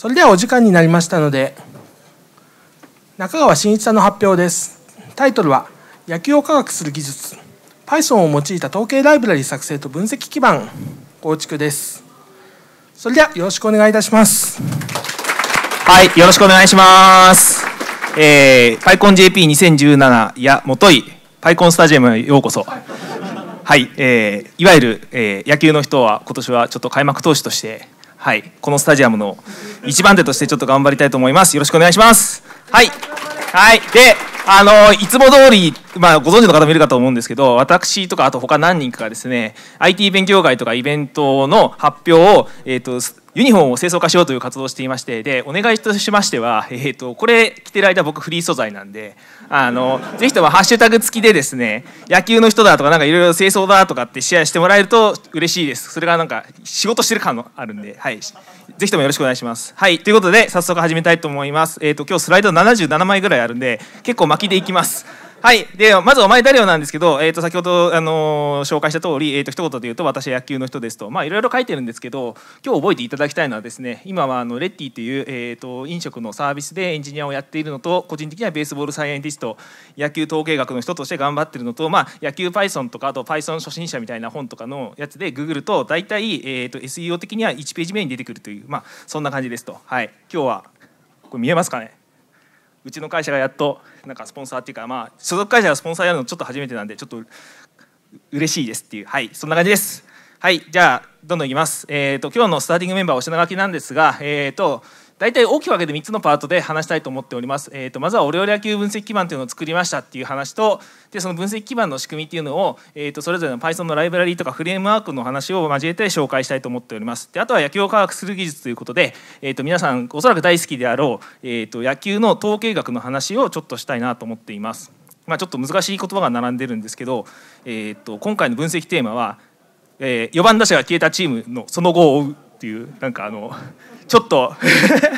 それではお時間になりましたので中川真一さんの発表ですタイトルは「野球を科学する技術 Python を用いた統計ライブラリ作成と分析基盤構築」ですそれではよろしくお願いいたしますはいよろしくお願いしますえー、PyConJP2017 やもとい PyCon スタジアムへようこそはい、えー、いわゆる、えー、野球の人は今年はちょっと開幕投手としてはい、このスタジアムの一番手としてちょっと頑張りたいと思います。よろしくお願いします。はい。はい。で、あの、いつも通り、まあ、ご存知の方もいるかと思うんですけど、私とか、あと他何人かがですね、IT 勉強会とかイベントの発表を、えっ、ー、と、ユニフォームを清掃化しようという活動をしていましてでお願いとしましては、えーと、これ着てる間僕フリー素材なんであのぜひともハッシュタグ付きでですね野球の人だとかなんかいろいろ清掃だとかってシェアしてもらえると嬉しいですそれがなんか仕事してる感があるんで、はい、ぜひともよろしくお願いしますはいということで早速始めたいと思いますえっ、ー、と今日スライド77枚ぐらいあるんで結構巻きでいきますはい、でまずお前誰よなんですけど、えー、と先ほど、あのー、紹介した通り、えー、と一言で言うと私は野球の人ですとまあいろいろ書いてるんですけど今日覚えていただきたいのはですね今はあのレッティという、えー、と飲食のサービスでエンジニアをやっているのと個人的にはベースボールサイエンティスト野球統計学の人として頑張ってるのと、まあ、野球 Python とかあと Python 初心者みたいな本とかのやつでググると大体、えー、と SEO 的には1ページ目に出てくるという、まあ、そんな感じですと、はい、今日はこれ見えますかねうちの会社がやっとなんかスポンサーっていうかまあ所属会社がスポンサーやるのちょっと初めてなんでちょっと嬉しいですっていうはいそんな感じですはいじゃあどんどんいきますえっ、ー、と今日のスターティングメンバーお品書きなんですがえっ、ー、と大体大きく分けて3つのパートで話したいと思っております。えーと、まずはオレオ野球分析基盤というのを作りましたっていう話とでその分析基盤の仕組みっていうのを、えーと、それぞれの Python のライブラリーとかフレームワークの話を交えて紹介したいと思っております。であとは野球を科学する技術ということで、えーと、と皆さんおそらく大好きであろう、えー、と野球の統計学の話をちょっとしたいなと思っています。まあ、ちょっと難しい言葉が並んでるんですけど、えー、と今回の分析テーマは、えー、4番打者が消えたチームのその後を追うっていうなんかあのちょっと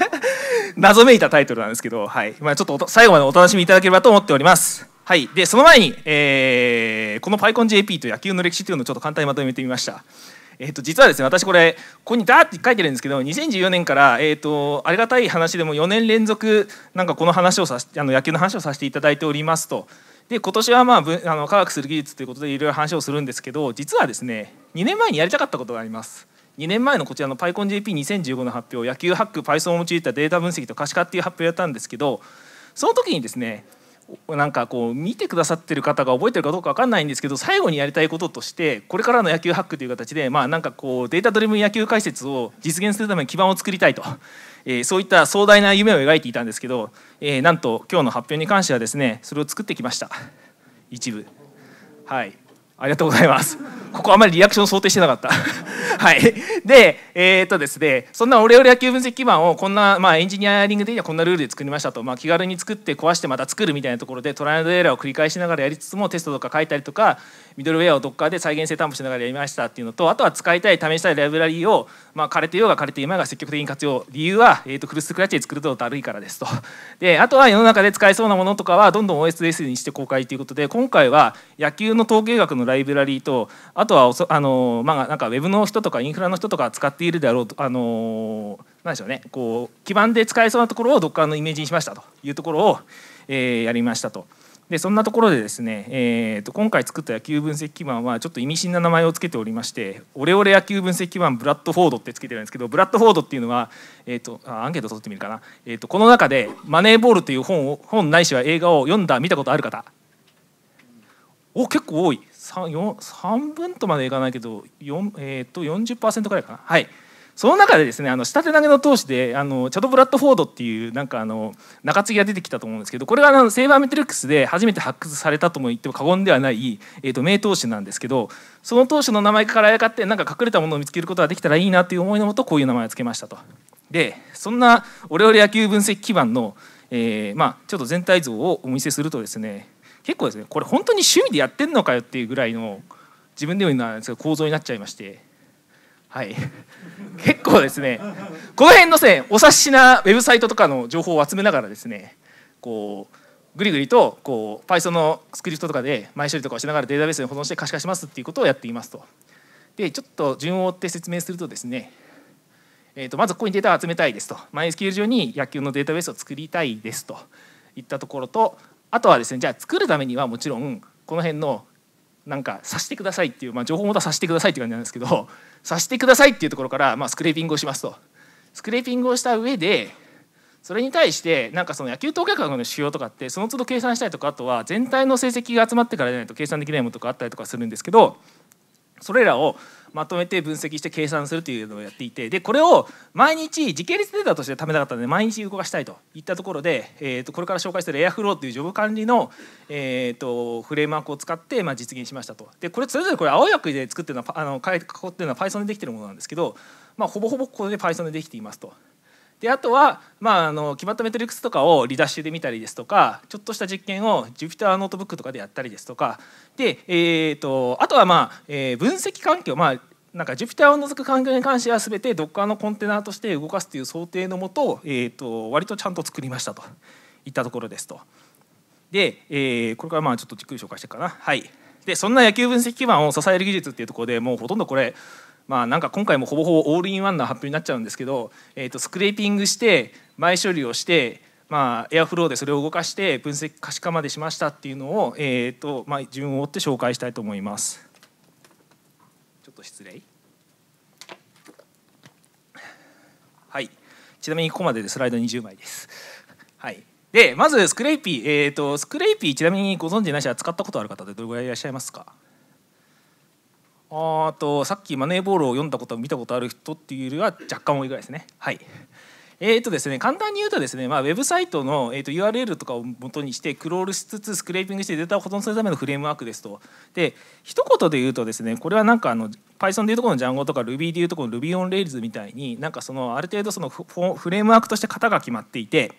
謎めいたタイトルなんですけど、はいまあ、ちょっと最後までお楽しみいただければと思っております。はい、でその前に、えー、この PyConJP と野球の歴史というのをちょっと簡単にまとめてみました。えー、と実はですね私これここにダーって書いてるんですけど2014年から、えー、とありがたい話でも4年連続なんかこの話をさあの野球の話をさせていただいておりますと。で今年は、まあ、あの科学する技術ということでいろいろ話をするんですけど実はですね2年前にやりたかったことがあります。2年前のこちらの PyConJP2015 の発表野球ハック Python を用いたデータ分析と可視化っていう発表をやったんですけどその時にですねなんかこう見てくださってる方が覚えてるかどうか分かんないんですけど最後にやりたいこととしてこれからの野球ハックという形でまあなんかこうデータドリブン野球解説を実現するための基盤を作りたいと、えー、そういった壮大な夢を描いていたんですけど、えー、なんと今日の発表に関してはですねそれを作ってきました一部はいありがとうございます。ここあまりリアクション想定してなかった。はい。で、えー、っとですね、そんなオレオレ野球分析基盤をこんな、まあ、エンジニアリング的にはこんなルールで作りましたと、まあ、気軽に作って壊してまた作るみたいなところでトライアンドエラーを繰り返しながらやりつつもテストとか書いたりとかミドルウェアをどっかで再現性担保しながらやりましたっていうのとあとは使いたい試したいライブラリーを、まあ、枯れてようが枯れていまいが積極的に活用理由は、えー、っとクルスクラッチで作るとだるいからですと。であとは世の中で使えそうなものとかはどんどん OSS にして公開ということで今回は野球の統計学のライブラリーとあとはあの、まあ、なんかウェブの人とかインフラの人とか使っているであろうとあのなんでしょうねこう基盤で使えそうなところをどっかのイメージにしましたというところを、えー、やりましたと。でそんなところでですね、えーと、今回作った野球分析基盤はちょっと意味深な名前を付けておりましてオレオレ野球分析基盤ブラッドフォードって付けてるんですけどブラッドフォードっていうのは、えーと、アンケート取ってみるかな、えーとこの中で「マネーボール」という本を本ないしは映画を読んだ見たことある方お結構多い 3, 分とまでいかないけど、えー、と40%ぐらいかな。はいその中でですねあの下手投げの投手であのチャド・ブラッドフォードっていうなんかあの中継ぎが出てきたと思うんですけどこれはあのセーバーメトリックスで初めて発掘されたとも言っても過言ではない、えーと、と名投手なんですけどその投手の名前からやかってなんか隠れたものを見つけることができたらいいなという思いのもとこういう名前を付けましたと。でそんなオレオレ野球分析基盤の、えーまあ、ちょっと全体像をお見せするとですね結構ですねこれ本当に趣味でやってんのかよっていうぐらいの自分でも言うのなんですけど構造になっちゃいましてはい 結構ですねこの辺のせ、お察しなウェブサイトとかの情報を集めながらですねこうぐりぐりとこう Python のスクリプトとかで前処理とかをしながらデータベースに保存して可視化しますっていうことをやっていますと。でちょっと順を追って説明するとですね、えとまずここにデータを集めたいですと MySQL 上に野球のデータベースを作りたいですといったところとあとはですねじゃあ作るためにはもちろんこの辺のなんかさしてくださいっていう、まあ、情報元さしてくださいっていう感じなんですけどさ してくださいっていうところから、まあ、スクレーピングをしますと。スクレーピングをした上でそれに対してなんかその野球統計学の指標とかってその都度計算したりとかあとは全体の成績が集まってからじゃないと計算できないものとかあったりとかするんですけどそれらをまとめて分析して計算するというのをやっていてでこれを毎日時系列データとして貯めたかったので毎日動かしたいといったところで、えー、とこれから紹介するエアフローというジョブ管理の、えー、とフレームワークを使って、まあ、実現しましたと。でこれそれぞれこれ青い枠で作ってるのはあの囲ってるのは Python でできてるものなんですけど、まあ、ほぼほぼこれで Python でできていますと。であとは、まあ、あの決まったメトリックスとかをリダッシュで見たりですとかちょっとした実験を Jupyter ノートブックとかでやったりですとかで、えーと、あとは、まあえー、分析環境、まあ、なんか Jupyter を除く環境に関しては全て Docker のコンテナとして動かすという想定のもと,、えーと、と割とちゃんと作りましたといったところですと。で、えー、これからまあちょっとじっくり紹介していくかな。はい、でそんな野球分析基盤を支える技術っていうところでもうほとんどこれまあ、なんか今回もほぼほぼオールインワンな発表になっちゃうんですけど、えー、とスクレーピングして前処理をして、まあ、エアフローでそれを動かして分析可視化までしましたっていうのを、えーとまあ、順を追って紹介したいと思います。ちょっと失礼はいちなみにここまででスライド20枚です。はい、でまずスクレイピー、えーと、スクレイピーちなみにご存知ないしは使ったことある方ってどれぐらいいらっしゃいますかあとさっきマネーボールを読んだこと見たことある人っていうよりは若干多いぐらいですね。はいえーとですね、簡単に言うとですね、まあ、ウェブサイトの、えー、と URL とかを元にしてクロールしつつスクレーピングしてデータを保存するためのフレームワークですと。で一言で言うとですねこれはなんかあの Python でいうところの j a n g o とか Ruby でいうところの RubyOnRails みたいになんかそのある程度そのフレームワークとして型が決まっていて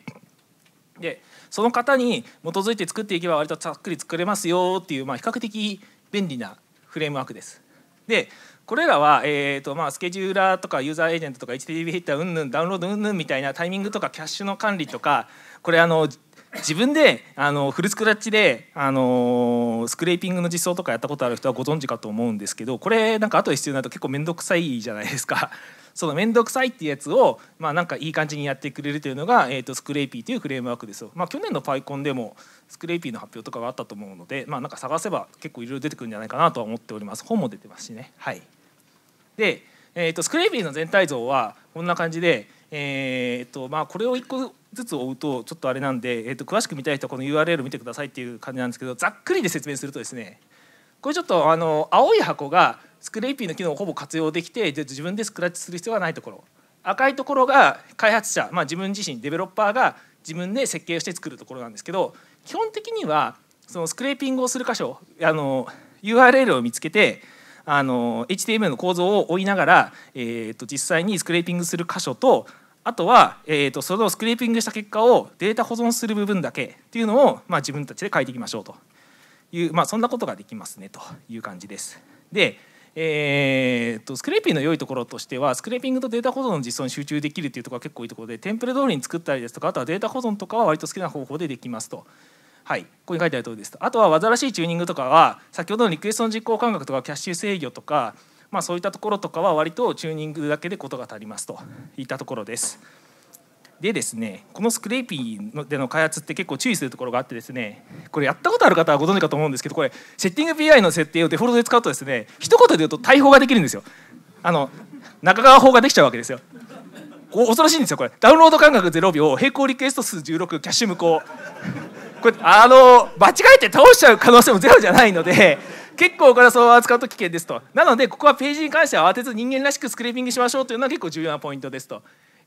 でその型に基づいて作っていけば割とざっくり作れますよっていう、まあ、比較的便利なフレームワークです。でこれらは、えーとまあ、スケジューラーとかユーザーエージェントとか HTTP ヒッターうんぬんダウンロードうんぬんみたいなタイミングとかキャッシュの管理とかこれあの自分であのフルスクラッチであのスクレーピングの実装とかやったことある人はご存知かと思うんですけどこれなんか後で必要になると結構面倒くさいじゃないですか。その面倒くさいっていうやつをまあなんかいい感じにやってくれるというのが、えー、とスクレーピーというフレームワークですよ。まあ、去年のパイコンでもスクレーピーの発表とかがあったと思うので、まあ、なんか探せば結構いろいろ出てくるんじゃないかなとは思っております。本も出てますしね。はい、で、えー、とスクレーピーの全体像はこんな感じで、えーとまあ、これを1個ずつ追うとちょっとあれなんで、えー、と詳しく見たい人はこの URL 見てくださいっていう感じなんですけどざっくりで説明するとですねこれちょっとあの青い箱がスクレイピーの機能をほぼ活用できて自分でスクラッチする必要はないところ赤いところが開発者、まあ、自分自身デベロッパーが自分で設計して作るところなんですけど基本的にはそのスクレーピングをする箇所あの URL を見つけてあの HTML の構造を追いながら、えーと、実際にスクレーピングする箇所とあとは、えーと、そのスクレーピングした結果をデータ保存する部分だけっていうのを、まあ、自分たちで書いていきましょうという、まあ、そんなことができますねという感じです。でえー、とスクレーピーの良いところとしてはスクレーピングとデータ保存の実装に集中できるというところが結構いいところでテンプレ通りに作ったりですとかあとはデータ保存とかは割と好きな方法でできますと。はい、ここに書いてある通りですとあとは煩わしいチューニングとかは先ほどのリクエストの実行感覚とかキャッシュ制御とか、まあ、そういったところとかは割とチューニングだけで事が足りますといったところです。でですねこのスクレーピーでの開発って結構注意するところがあってですねこれやったことある方はご存知かと思うんですけどこれセッティング PI の設定をデフォルトで使うとですね一言で言うと対法ができるんですよあの中川法ができちゃうわけですよ恐ろしいんですよこれダウンロード間隔0秒並行リクエスト数16キャッシュ無効これあの間違えて倒しちゃう可能性もゼロじゃないので結構れはそう扱うと危険ですとなのでここはページに関しては慌てず人間らしくスクレーピングしましょうというのは結構重要なポイントですと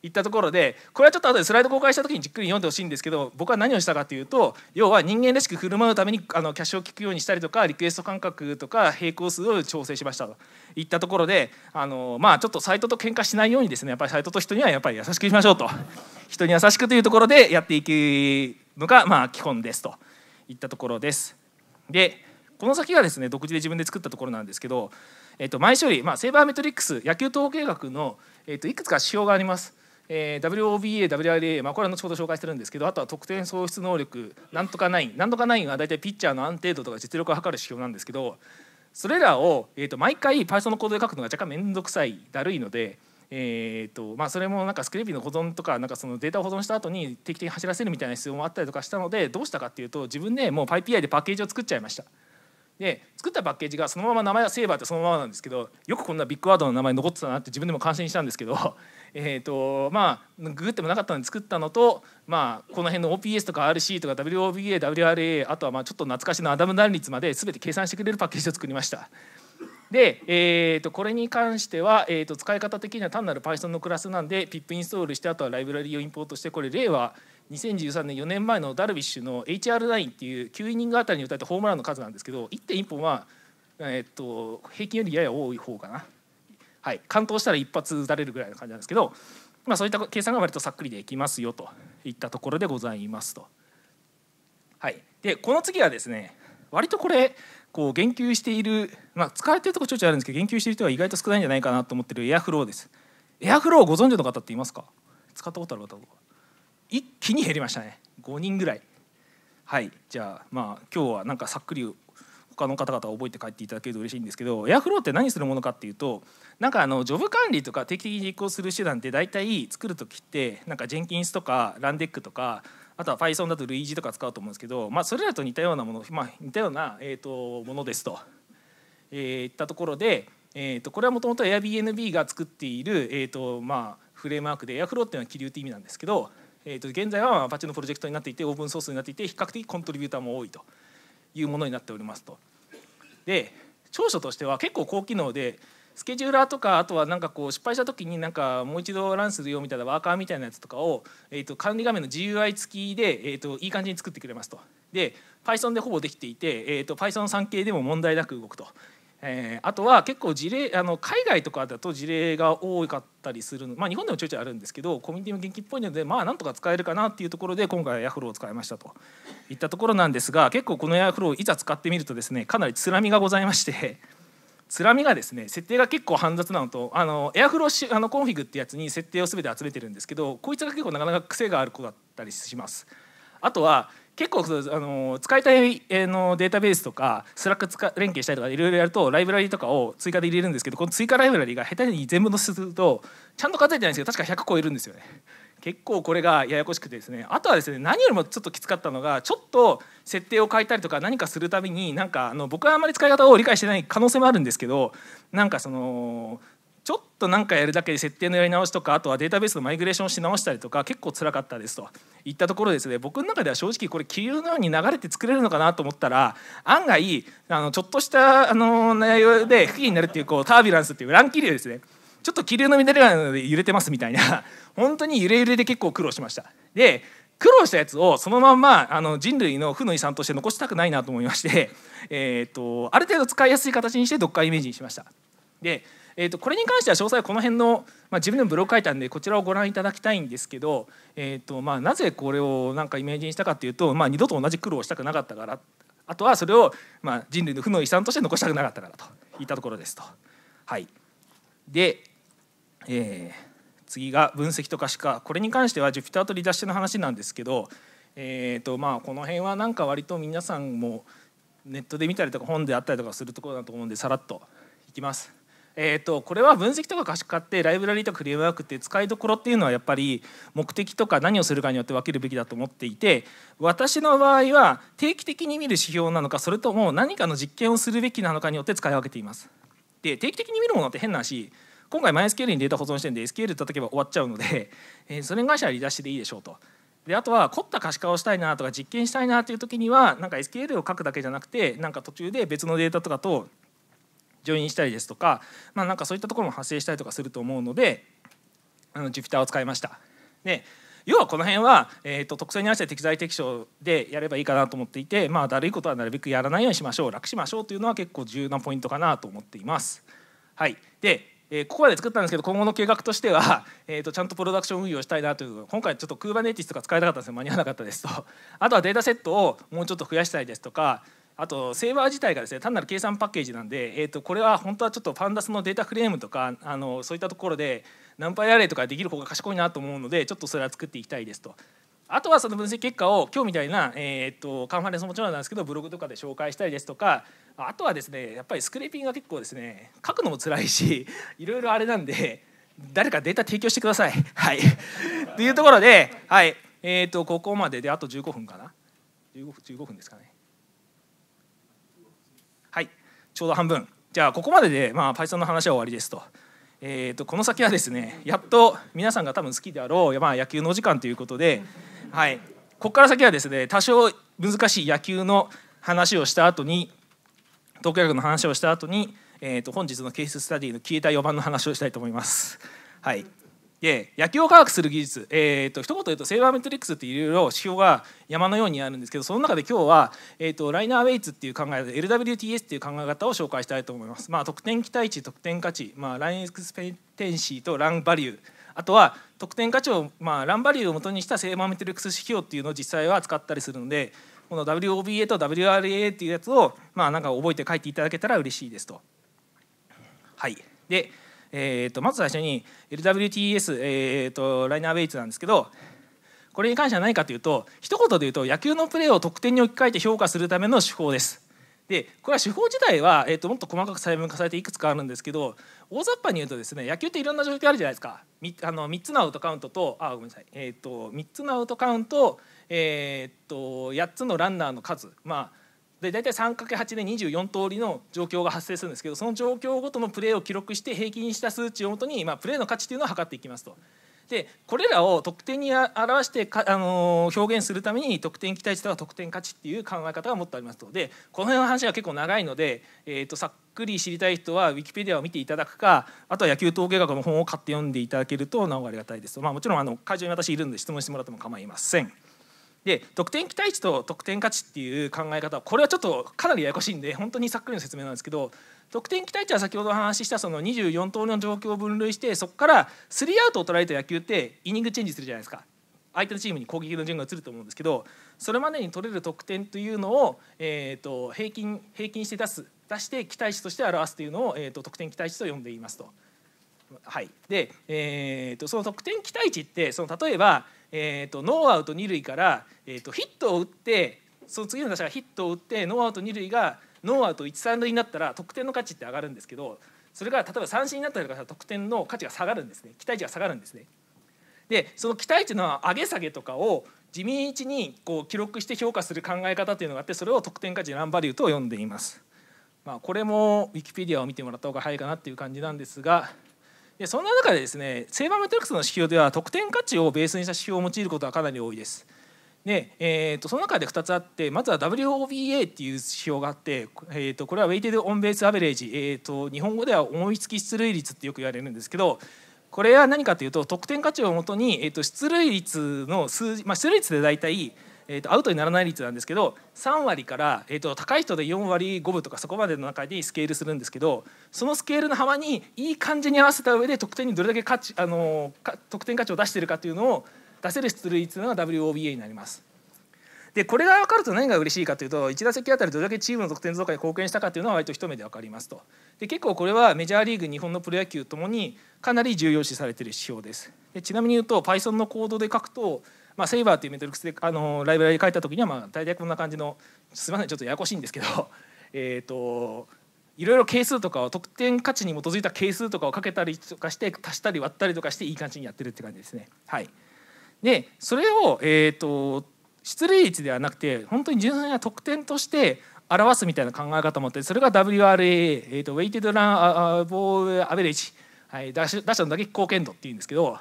いったところでこれはちょっと後でスライド公開した時にじっくり読んでほしいんですけど僕は何をしたかというと要は人間らしく振る舞うためにあのキャッシュを聞くようにしたりとかリクエスト感覚とか並行数を調整しましたといったところであの、まあ、ちょっとサイトと喧嘩しないようにですねやっぱりサイトと人にはやっぱり優しくしましょうと人に優しくというところでやっていくのが、まあ、基本ですといったところです。でこの先がですね独自で自分で作ったところなんですけど、えっと、前処理、まあ、セーバーメトリックス野球統計学の、えっと、いくつか指標があります。えー、WOBA、WRA、まあ、これは後ほど紹介してるんですけどあとは得点喪失能力なんとかナインなんとかナインは大体ピッチャーの安定度とか実力を測る指標なんですけどそれらを、えー、と毎回 Python のコードで書くのが若干面倒くさいだるいので。えーとまあ、それもなんかスクレビの保存とかなんかそのデータを保存した後に定期的に走らせるみたいな必要もあったりとかしたのでどうしたかっていうと自分でもう PyPI でパッケージを作っちゃいました。で作ったパッケージがそのまま名前はセーバーってそのままなんですけどよくこんなビッグワードの名前残ってたなって自分でも感心したんですけどえーとまあ、ググってもなかったので作ったのと、まあ、この辺の OPS とか RC とか WOBA、WRA あとはまあちょっと懐かしのアダム断率まで全て計算してくれるパッケージを作りました。で、えー、とこれに関しては、えー、と使い方的には単なる Python のクラスなんで PIP インストールしてあとはライブラリをインポートしてこれ例は2013年4年前のダルビッシュの HR9 っていう9イニングあたりに打たれたホームランの数なんですけど1.1本は、えー、と平均よりやや多い方かな。はい、完投したら一発打たれるぐらいの感じなんですけど、まあ、そういった計算が割とさっくりできますよといったところでございますと。はい、でこの次はですね割とこれこう言及している、まあ、使われてるとこちょいちょいあるんですけど言及している人は意外と少ないんじゃないかなと思ってるエアフローです。エアフローご存知の方っていますか使ったことある方一気に減りましたね5人ぐらいはいじゃあまあ今日はなんかさっくり他の方々覚えて帰っていただけると嬉しいんですけどエアフローって何するものかっていうとなんかあのジョブ管理とか定期的に実行する手段って大体作る時ってなんかジェンキンスとかランデックとかあとは Python だとルイージとか使うと思うんですけど、まあ、それらと似たようなもの、まあ、似たような、えとものですと、えー、いったところで、えー、とこれはもともと Airbnb が作っている、えとまあ、フレームワークで Airflow っていうのは気流って意味なんですけど、えー、と現在はアパッチのプロジェクトになっていてオープンソースになっていて比較的コントリビューターも多いと。いうものになっておりますと。で長所としては結構高機能でスケジューラーとかあとはなんかこう失敗した時になんかもう一度ランするよみたいなワーカーみたいなやつとかを、えー、と管理画面の GUI 付きで、えー、といい感じに作ってくれますと。で Python でほぼできていて、えー、と Python 3系でも問題なく動くとえー、あとは結構事例あの海外とかだと事例が多かったりするまあ、日本でもちょいちょいあるんですけどコミュニティも元気っぽいのでまあなんとか使えるかなっていうところで今回ヤフローを使いましたといったところなんですが結構このヤフローいざ使ってみるとですねかなりつらみがございまして。つらみがですね設定が結構煩雑なのとあのエアフローあのコンフィグってやつに設定を全て集めてるんですけどこいつが結構なかなか癖がある子だったりします。あとは結構あの使いたい、えのデータベースとかスラック使連携したりとかいろいろやるとライブラリとかを追加で入れるんですけどこの追加ライブラリが下手に全部載せするとちゃんと数えてないんですけど確か100超えるんですよね。結構これがややこしくてですねあとはですね何よりもちょっときつかったのがちょっと設定を変えたりとか何かするたびになんかあの僕はあまり使い方を理解してない可能性もあるんですけどなんかそのちょっと何かやるだけで設定のやり直しとかあとはデータベースのマイグレーションをし直したりとか結構辛かったですといったところですね僕の中では正直これ気流のように流れて作れるのかなと思ったら案外あのちょっとしたあの内容で不きになるっていうこうタービュランスっていう乱気流ですねちょっと気流の乱れなので揺れてますみたいな 本当に揺れ揺れで結構苦労しました。で苦労したやつをそのまんまあの人類の負の遺産として残したくないなと思いまして、えーと、とある程度使いやすい形にしてどっかイメージにしました。でえーと、これに関しては詳細はこの辺の、まあ、自分のブログ書いたんでこちらをご覧いただきたいんですけど、えーとまあ、なぜこれをなんかイメージにしたかっていうと、まあ、二度と同じ苦労をしたくなかったからあとはそれを、まあ、人類の負の遺産として残したくなかったからといったところですと。はい、で、えー、次が分析と可視化これに関してはジュピターとリダッシュの話なんですけど、えーとまあ、この辺はなんか割と皆さんもネットで見たりとか本であったりとかするところだと思うんでさらっといきます。えーと、これは分析とか可視化ってライブラリとかフレームワークって使いどころっていうのはやっぱり目的とか何をするかによって分けるべきだと思っていて私の場合は定期的に見る指標なのかそれとも何かの実験をするべきなのかによって使い分けています。で定期的に見るものって変な話今回 MySQL にデータ保存してるんで SQL 叩けば終わっちゃうので、えー、それに関しては離脱しでいいでしょうと。であとは凝った可視化をしたいなとか実験したいなという時にはなんか SQL を書くだけじゃなくてなんか途中で別のデータとかとジョインしたりですとか、まあ、なんかそういったところも発生したりとかすると思うのであの Jupyter を使いました。で要はこの辺は、えーと、特性に合わせて適材適所でやればいいかなと思っていて、まあ、だるいことはなるべくやらないようにしましょう楽しましょうというのは結構重要なポイントかなと思っています。はい、で、えー、ここまで作ったんですけど今後の計画としては、えーと、ちゃんとプロダクション運用したいなという今回ちょっと Kubernetes とか使いたかったんですけど間に合わなかったですとあとはデータセットをもうちょっと増やしたいですとかあとセーバー自体がですね単なる計算パッケージなんで、えー、とこれは本当はちょっとパンダスのデータフレームとかあのそういったところでナンパイアレイとかできる方が賢いなと思うのでちょっとそれは作っていきたいですと。あとはその分析結果を今日みたいな、えー、とカンファレンスももちろんなんですけどブログとかで紹介したりですとかあとはですねやっぱりスクレーピングが結構ですね書くのも辛いし いろいろあれなんで誰かデータ提供してください。はい、というところで、はいえー、とここまでであと15分かな15分 ,15 分ですかね。ちょうど半分じゃあここまでで、まあ、Python の話は終わりですと,、えーと、この先はですねやっと皆さんが多分好きであろう、まあ、野球のお時間ということで、はい、ここから先はですね多少難しい野球の話をした後に東京大学の話をした後に、えーと、と本日のケーススタディの消えた4番の話をしたいと思います。はいで野球を科学する技術、えーと、一言言うとセーバーメトリックスっていろいろ指標が山のようにあるんですけどその中で今日は、えーと、とライナーウェイツっていう考え方 LWTS っていう考え方を紹介したいと思います。まあ、得点期待値得点価値、まあ、ラインエクスペテンシーとランバリューあとは得点価値を、まあ、ランバリューをもとにしたセーバーメトリックス指標っていうのを実際は使ったりするのでこの WOBA と WRA っていうやつを、まあ、なんか覚えて書いていただけたら嬉しいですと。はい、でえー、とまず最初に LWTS、えー、とライナーウェイツなんですけどこれに関しては何かというと一言で言うと野球のプレーを得点に置き換えて評価するための手法です。でこれは手法自体は、えー、ともっと細かく細分化されていくつかあるんですけど大雑把に言うとですね野球っていろんな状況あるじゃないですか 3, あの3つのアウトカウントとあごめんなさい、えー、と3つのアウトカウント、えー、と8つのランナーの数まあで大体 3×8 で24通りの状況が発生するんですけどその状況ごとのプレーを記録して平均した数値をもとに、まあ、プレーの価値というのを測っていきますと。でこれらを得点に表してか、あのー、表現するために得点期待値とか得点価値っていう考え方がもっとありますとでこの辺の話は結構長いので、えーと、さっくり知りたい人はウィキペディアを見ていただくかあとは野球統計学の本を買って読んでいただけるとなおありがたいですと、まあ、もちろんあの会場に私いるんで質問してもらっても構いません。で得点期待値と得点価値っていう考え方これはちょっとかなりややこしいんで本当にさっくりの説明なんですけど得点期待値は先ほどお話ししたその24通りの状況を分類してそこからスリーアウトを取られた野球ってイニングチェンジするじゃないですか相手のチームに攻撃の順が移ると思うんですけどそれまでに取れる得点というのを、えー、と平均平均して出す出して期待値として表すというのを、えー、と得点期待値と呼んでいますと。はい、で、えー、とその得点期待値ってその例えば、えーと、ノーアウト二塁から、えーと、とヒットを打ってその次の打者がヒットを打ってノーアウト二塁がノーアウト一三塁になったら得点の価値って上がるんですけどそれが例えば三振になったりとか得点の価値が下がるんですね期待値が下がるんですね。でその期待値の上げ下げとかを地道にこう記録して評価する考え方というのがあってそれを得点価値ランバリューと呼んでいます。まあ、これもウィキペディアを見てもらった方が早いかなっていう感じなんですがでそんな中でですねセーバーメトリックスの指標では得点価値をベースにした指標を用いることはかなり多いです。で、えーと、その中で2つあってまずは WOBA っていう指標があって、えーと、これはウェイテッド・オン・ベース・アベレージ、えーと、日本語では思いつき出塁率ってよく言われるんですけどこれは何かというと得点価値をもとに、えー、と出塁率の数字、まあ、出塁率で大体えーと、アウトにならない率なんですけど3割から、えーと、高い人で4割5分とかそこまでの中でスケールするんですけどそのスケールの幅にいい感じに合わせた上で得点にどれだけ価値あの得点価値を出してるかというのを出せる出塁率が WOBA になります。でこれが分かると何が嬉しいかというと1打席あたりどれだけチームの得点増加に貢献したかというのは割と一目で分かりますとで結構これはメジャーリーグ日本のプロ野球ともにかなり重要視されている指標ですでちなみに言うと Python のコードで書くとまあ、セイバーっていうメトリックスであのライブラリ書いた時にはまあ大体こんな感じのすみませんちょっとややこしいんですけど えっといろいろ係数とかを得点価値に基づいた係数とかをかけたりとかして足したり割ったりとかしていい感じにやってるって感じですね。はい、でそれを、えーと、出塁率ではなくて本当に純粋な得点として表すみたいな考え方もあってそれが WRA、えーと、ウェイテッドランアボーアベレージ、はい、出したのだけ貢献度っていうんですけど。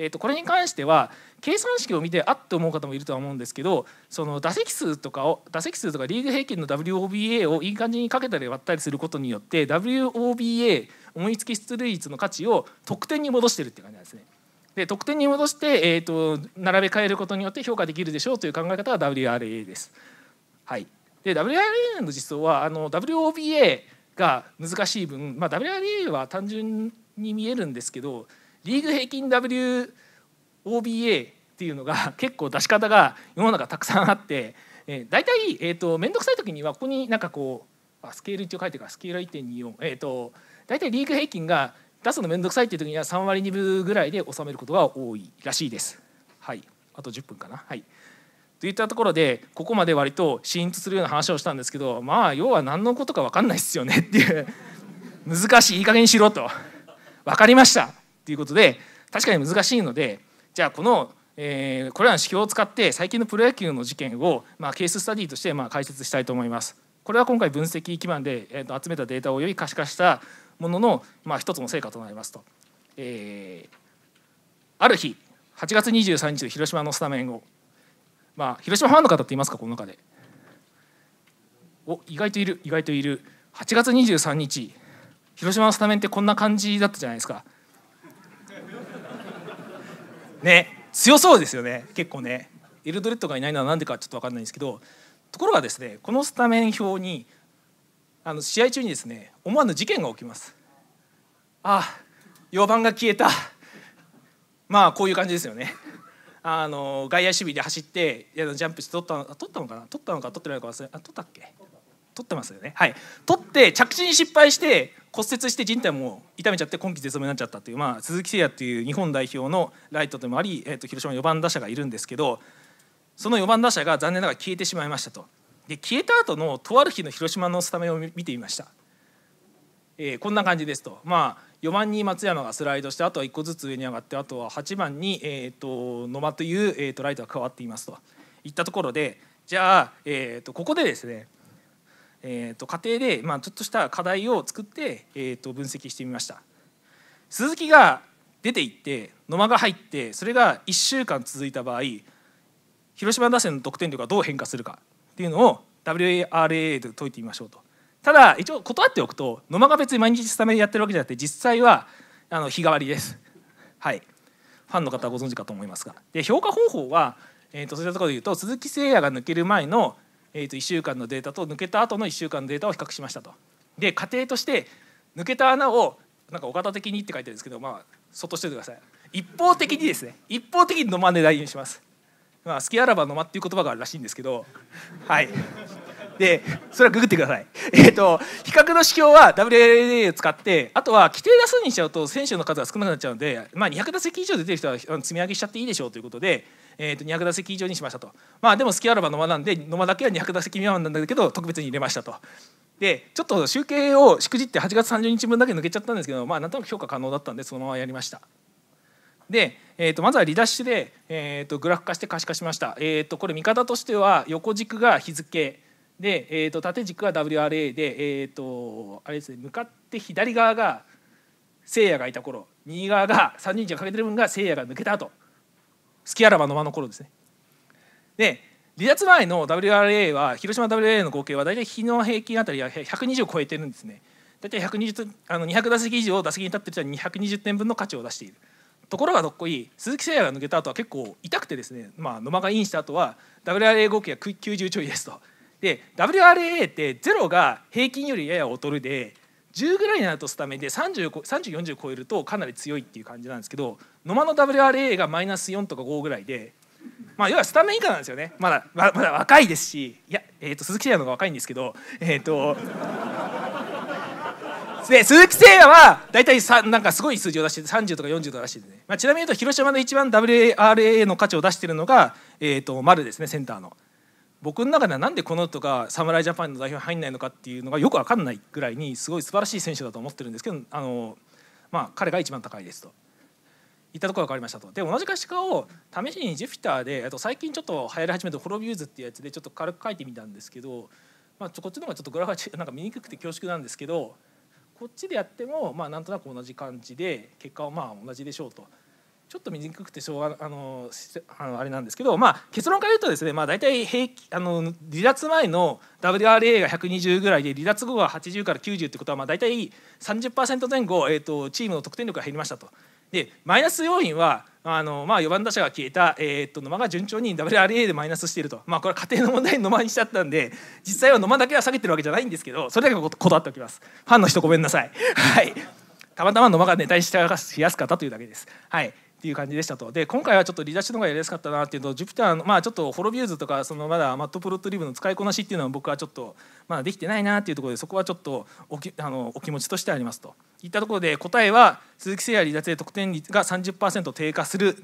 えー、とこれに関しては計算式を見てあっと思う方もいるとは思うんですけどその打席数とかを打席数とかリーグ平均の WOBA をいい感じにかけたり割ったりすることによって WOBA 思いつき出塁率の価値を得点に戻してるって感じなんですね。で得点に戻して、えーと、と並べ替えることによって評価できるでしょうという考え方は WRA です。はい、で WRA の実装はあの WOBA が難しい分、まあ、WRA は単純に見えるんですけどリーグ平均 WOBA っていうのが 結構出し方が世の中たくさんあって、えー、大体、えーと、面倒くさい時にはここになんかこうあスケール一応書いてるからスケール1.24えっ、ー、と大体リーグ平均が出すの面倒くさいっていう時には3割2分ぐらいで収めることが多いらしいです。はい、あと10分かな。はい、といったところでここまで割とシーンとするような話をしたんですけどまあ要は何のことか分かんないっすよねっていう難しいいい加減にしろと分かりましたていうことで確かに難しいのでじゃあこの、えー、これらの指標を使って最近のプロ野球の事件を、まあ、ケーススタディとして、まあ、解説したいと思います。これは今回分析基盤で、えー、と集めたデータをより可視化したものの、まあ、一つの成果となりますと。えー、ある日8月23日の広島のスタメンを、まあ、広島ファンの方っていますかこの中でお意外といる意外といる8月23日広島のスタメンってこんな感じだったじゃないですかね強そうですよね結構ねエルドレッドがいないのは何でかちょっと分かんないんですけどところがですねこのスタメン表にあの試合中にですね思わぬ事件が起きますああ4番が消えたまあこういう感じですよねあの外野守備で走ってジャンプして取った取ったのかな取ったのか取ってないのか忘れあ取ったっけ取ってますよねはい取って着地に失敗して骨折して人帯も痛めちゃって今季絶望になっちゃったという、まあ、鈴木誠也という日本代表のライトでもあり、えー、と広島4番打者がいるんですけどその4番打者が残念ながら消えてしまいましたとで消えた後のとある日の広島のスタメンを見てみました、えー、こんな感じですと、まあ、4番に松山がスライドしてあとは1個ずつ上に上がってあとは8番に、えーと、野間という、えーと、ライトが加わっていますといったところでじゃあ、えーとここでですねえーと、家庭で、まあ、ちょっとした課題を作って、えと、分析してみました鈴木が出ていって野間が入ってそれが1週間続いた場合広島打線の得点力がどう変化するかっていうのを WARA で解いてみましょうとただ一応断っておくと野間が別に毎日スタメンやってるわけじゃなくて実際はあの日替わりですはいファンの方はご存知かと思いますがで評価方法は、えと、とそういったところで言うと鈴木誠也が抜ける前のえー、と1週間のデータと抜けた後の1週間のデータを比較しましたと。で仮定として抜けた穴をなんかお方的にって書いてるんですけどまあそっとしておいてください一方的にですね一方的に飲まね代にします。まあ、好きあらば飲まっていう言葉があるらしいんですけどはいでそれはググってください。えっ、ー、と比較の指標は WLA を使ってあとは規定打数にしちゃうと選手の数が少なくなっちゃうので、まあ、200打席以上出てる人は積み上げしちゃっていいでしょうということでえー、と200打席以上にしましたとまあでも好きあらば野間なんで野間だけは200打席未満なんだけど特別に入れましたと。でちょっと集計をしくじって8月30日分だけ抜けちゃったんですけど、まあ、なんとなく評価可能だったんでそのままやりました。で、えー、とまずはリダッシュで、えー、とグラフ化して可視化しました、えー、とこれ見方としては横軸が日付で、えー、と縦軸が WRA で、えー、とあれですね向かって左側がせいやがいた頃右側が30日がかけてる分がせいやが抜けた後スキアラの間の頃ですね。で離脱前の WRA は広島 WRA の合計は大体日の平均あたりは120を超えてるんですね。大体120あの200打席以上打席に立ってる人は220点分の価値を出している。ところがどっこい鈴木誠也が抜けた後は結構痛くてですね、まあ、野間がインした後は WRA 合計は90ちょいですと。で WRA って0が平均よりやや劣るで10ぐらいになるとスタメンで3040超えるとかなり強いっていう感じなんですけど野間の WRA がマイナス4とか5ぐらいで、まあ、要はスタメン以下なんですよねまだまだ若いですしいや、えー、と鈴木誠也の方が若いんですけどえっ、ー、とで鈴木誠也は大体さなんかすごい数字を出してて30とか40とか出しててね、まあ、ちなみに言うと広島で一番 WRA の価値を出してるのが、えーと丸ですねセンターの。僕の中ではなんでこの人が侍ジャパンの代表に入んないのかっていうのがよく分かんないぐらいにすごい素晴らしい選手だと思ってるんですけどあの、まあ、彼が一番高いですと。いったところが分かりましたとで同じ可視化を試しにジュピターでと最近ちょっと流行り始めたホロビューズっていうやつでちょっと軽く書いてみたんですけど、まあ、こっちの方がちょっとグラフがなんか見にくくて恐縮なんですけどこっちでやってもまあなんとなく同じ感じで結果はまあ同じでしょうと。ちょっと見にくくてしょうがあのあのあれなんですけど、まあ、結論から言うとですね、まあ、大体平あの離脱前の WRA が120ぐらいで離脱後は80から90ってことはまあ大体30%前後、えーと、チームの得点力が減りましたと。でマイナス要因はあの、まあ、4番打者が消えた、えー、っと野間が順調に WRA でマイナスしていると、まあ、これは家庭の問題に野間にしちゃったんで実際は野間だけは下げてるわけじゃないんですけどそれだけこだわっておきますファンの人ごめんなさい。はいたまたま野間がネタにしやすかったというだけです。はい、っていう感じでしたとで今回はちょっと離脱したのがやりやすかったなっていうとジュピターのまあちょっとホロビューズとかそのまだマットプロットリブの使いこなしっていうのは僕はちょっとまあできてないなっていうところでそこはちょっとおきあのお気持ちとしてありますといったところで答えは鈴木誠也離脱で得点率が30%低下する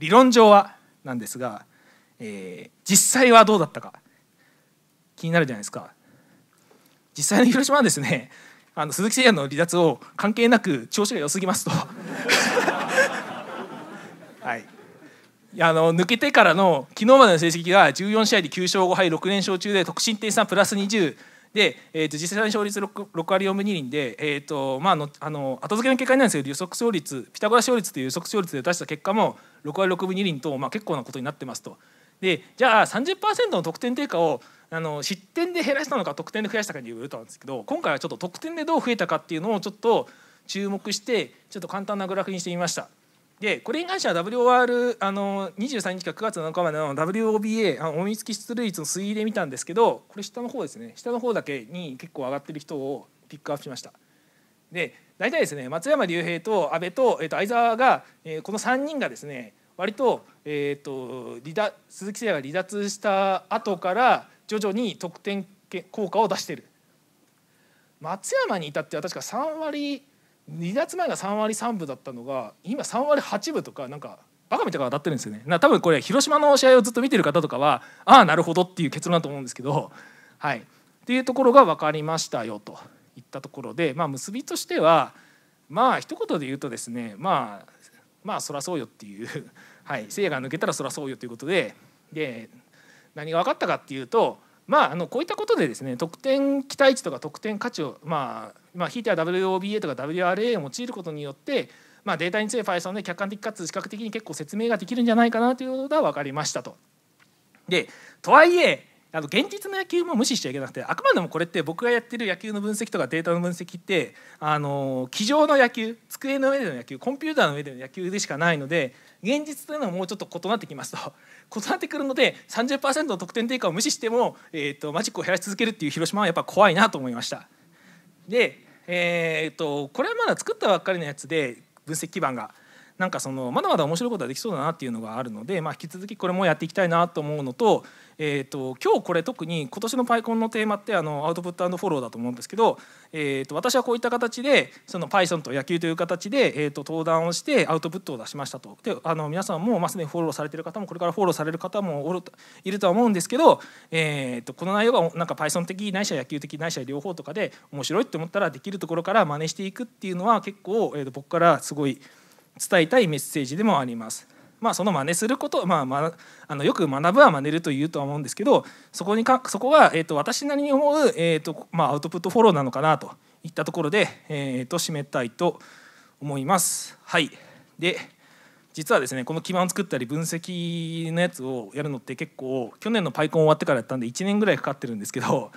理論上はなんですが、えー、実際はどうだったか気になるじゃないですか実際の広島はですねあの鈴木誠也の離脱を関係なく調子が良すぎますとあの抜けてからの昨日までの成績が14試合で9勝5敗6連勝中で得失点差プラス20で、えー、と実際の勝率 6, 6割4分2厘で、えーとまあ、のあの後付けの結果になるんですけど予測勝率ピタゴラ勝率という予測勝率で出した結果も6割6分2厘と、まあ、結構なことになってますと。でじゃあ30%の得点低下をあの失点で減らしたのか得点で増やしたかによるとなんですけど今回はちょっと得点でどう増えたかっていうのをちょっと注目してちょっと簡単なグラフにしてみました。でこれに関しては WOR あの23日から9月7日までの WOBA 思いつき出塁率の推移で見たんですけどこれ下の方ですね下の方だけに結構上がってる人をピックアップしました。で大体ですね松山竜平と阿部と,、えー、と相澤が、えー、この3人がですね割と,、えーと、と離脱鈴木誠也が離脱した後から徐々に得点効果を出してる松山に至っては確か3割2月前が3割3分だったのが今3割8分とかなんかバカみたいな当たってるんですよねな多分これ広島の試合をずっと見てる方とかはああなるほどっていう結論だと思うんですけどはいっていうところが分かりましたよといったところでまあ結びとしてはまあ一言で言うとですねまあまあそらそうよっていうはい、せいが抜けたらそらそうよということでで何が分かったかっていうとまあ、あのこういったことでですね得点期待値とか得点価値を、まあ、まあひいては WOBA とか WRA を用いることによって、まあ、データについ Python で客観的かつ視覚的に結構説明ができるんじゃないかなということが分かりましたと。でとはいえあの現実の野球も無視しちゃいけなくてあくまでもこれって僕がやってる野球の分析とかデータの分析ってあの机上の野球机の上での野球コンピューターの上での野球でしかないので現実というのはもうちょっと異なってきますと 異なってくるので30%の得点低下を無視しても、えーと、マジックを減らし続けるっていう広島はやっぱ怖いなと思いました。で、えーとこれはまだ作ったばっかりのやつで分析基盤が。なんかそのまだまだ面白いことができそうだなっていうのがあるので、まあ、引き続きこれもやっていきたいなと思うのと,、えーと、今日これ特に今年のパイコンのテーマってあのアウトプットフォローだと思うんですけど、えーと、私はこういった形でその Python と野球という形で、えーと、登壇をしてアウトプットを出しましたと。であの皆さんも、ますでにフォローされてる方もこれからフォローされる方もいるとは思うんですけど、えー、とこの内容がなんか Python 的ないしは野球的ないしは両方とかで面白いって思ったらできるところから真似していくっていうのは結構、えー、と僕からすごい。伝えたいメッセージでもあります。まあ、その真似すること、まあ、まあのよく学ぶは真似るというとは思うんですけどそこにかそこは、えーと、私なりに思う、えーとまあ、アウトプットフォローなのかなといったところで、えーと、締めたいと思います。はい、で実はですねこの基盤を作ったり分析のやつをやるのって結構去年のパイコン終わってからやったんで1年ぐらいかかってるんですけど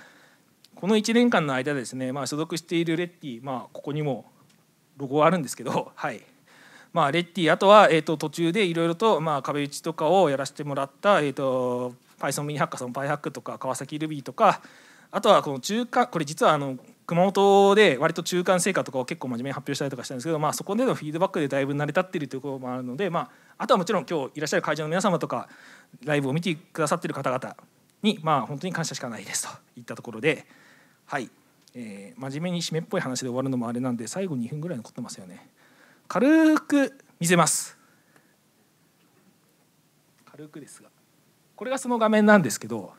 この1年間の間ですね、まあ、所属しているレッティ、まあ、ここにもロゴはあるんですけど、はい、まあ、レッティあとは、えー、と途中でいろいろと、まあ、壁打ちとかをやらせてもらった、えー、と Python ミニハッカソンん y イハックとか川崎ルビーとかあとはこの中間これ実はあの熊本で割と中間成果とかを結構真面目に発表したりとかしたんですけど、まあ、そこでのフィードバックでだいぶ成り立っているということもあるので、まあ、あとはもちろん今日いらっしゃる会場の皆様とかライブを見てくださってる方々に、まあ、本当に感謝しかないですといったところで、はいえー、真面目に締めっぽい話で終わるのもあれなんで最後2分ぐらい残ってますよね。軽く見せます軽くですがこれがその画面なんですけど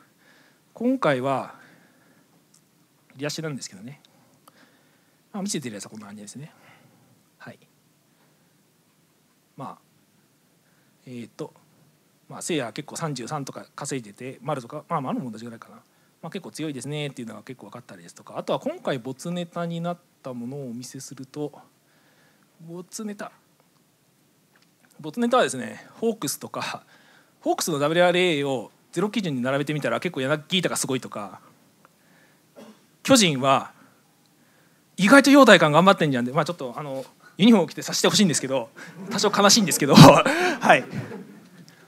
今回はリアシなんですけどねあ見せてるやつはこんな感じですねはいまあえっ、とまあせいや結構33とか稼いでて丸とかまあ丸も同じぐらいかな、まあ、結構強いですねっていうのが結構分かったりですとかあとは今回没ネタになったものをお見せするとボツネタボツネタはですねホークスとかホークスの WRA をゼロ基準に並べてみたら結構柳田がすごいとか巨人は意外と陽大感頑張ってんじゃんでまあちょっとあのユニフォーム着てさせてほしいんですけど多少悲しいんですけど はい、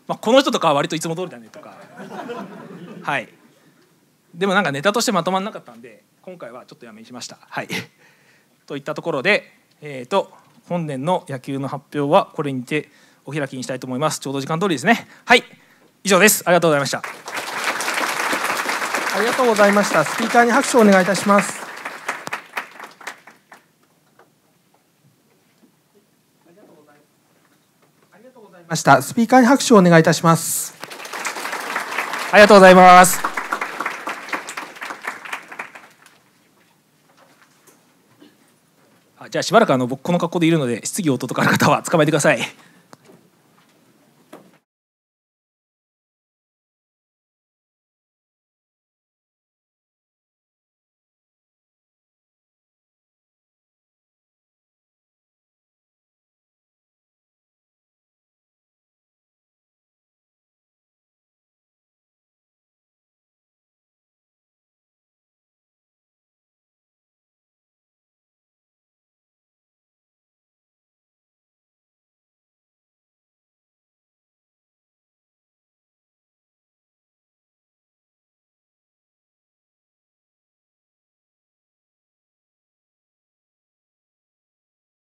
まあ、この人とかは割といつも通りだねとかはいでもなんかネタとしてまとまらなかったんで今回はちょっとやめにしましたはいといったところでえっ、ー、と本年の野球の発表はこれにてお開きにしたいと思いますちょうど時間通りですねはい以上ですありがとうございましたありがとうございましたスピーカーに拍手をお願いいたしますましたスピーカーに拍手をお願いいたしますありがとうございますじゃあしばらくあの僕この格好でいるので質疑応答とかある方は捕まえてください。